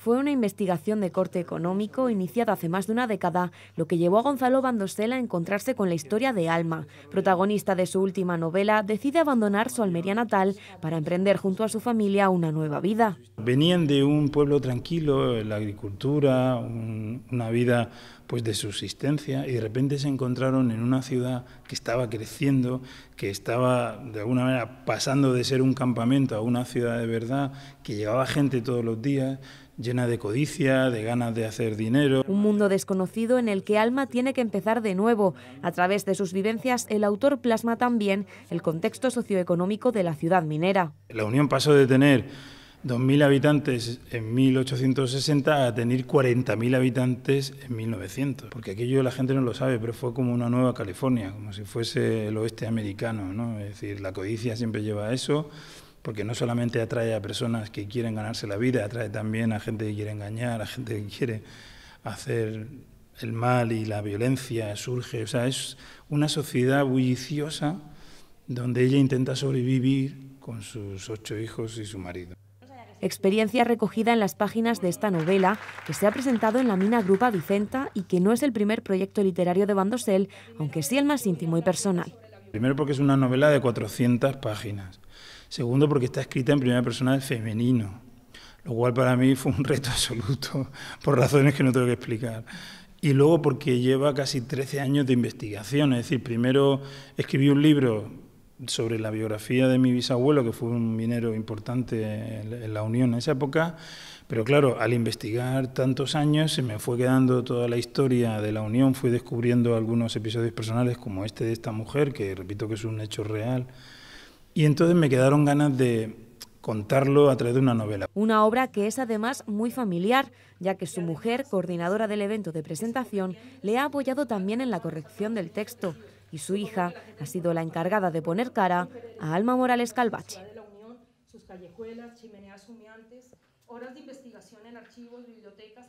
Fue una investigación de corte económico iniciada hace más de una década, lo que llevó a Gonzalo Bandosela a encontrarse con la historia de Alma. Protagonista de su última novela, decide abandonar su Almería natal para emprender junto a su familia una nueva vida. Venían de un pueblo tranquilo, la agricultura, una vida pues de subsistencia y de repente se encontraron en una ciudad que estaba creciendo, que estaba de alguna manera pasando de ser un campamento a una ciudad de verdad, que llevaba gente todos los días, llena de codicia, de ganas de hacer dinero. Un mundo desconocido en el que Alma tiene que empezar de nuevo. A través de sus vivencias, el autor plasma también el contexto socioeconómico de la ciudad minera. La Unión pasó de tener 2.000 habitantes en 1860 a tener 40.000 habitantes en 1900. Porque aquello la gente no lo sabe, pero fue como una nueva California, como si fuese el oeste americano. ¿no? Es decir, la codicia siempre lleva a eso porque no solamente atrae a personas que quieren ganarse la vida, atrae también a gente que quiere engañar, a gente que quiere hacer el mal y la violencia surge. O sea, es una sociedad bulliciosa donde ella intenta sobrevivir con sus ocho hijos y su marido. Experiencia recogida en las páginas de esta novela que se ha presentado en la mina Grupa Vicenta y que no es el primer proyecto literario de Bandosel, aunque sí el más íntimo y personal. Primero porque es una novela de 400 páginas Segundo, porque está escrita en primera persona femenino, lo cual para mí fue un reto absoluto, por razones que no tengo que explicar. Y luego porque lleva casi 13 años de investigación, es decir, primero escribí un libro sobre la biografía de mi bisabuelo, que fue un minero importante en la Unión en esa época, pero claro, al investigar tantos años se me fue quedando toda la historia de la Unión, fui descubriendo algunos episodios personales como este de esta mujer, que repito que es un hecho real, y entonces me quedaron ganas de contarlo a través de una novela. Una obra que es además muy familiar, ya que su mujer, coordinadora del evento de presentación, le ha apoyado también en la corrección del texto y su hija ha sido la encargada de poner cara a Alma Morales Calvache. de investigación en archivos, bibliotecas,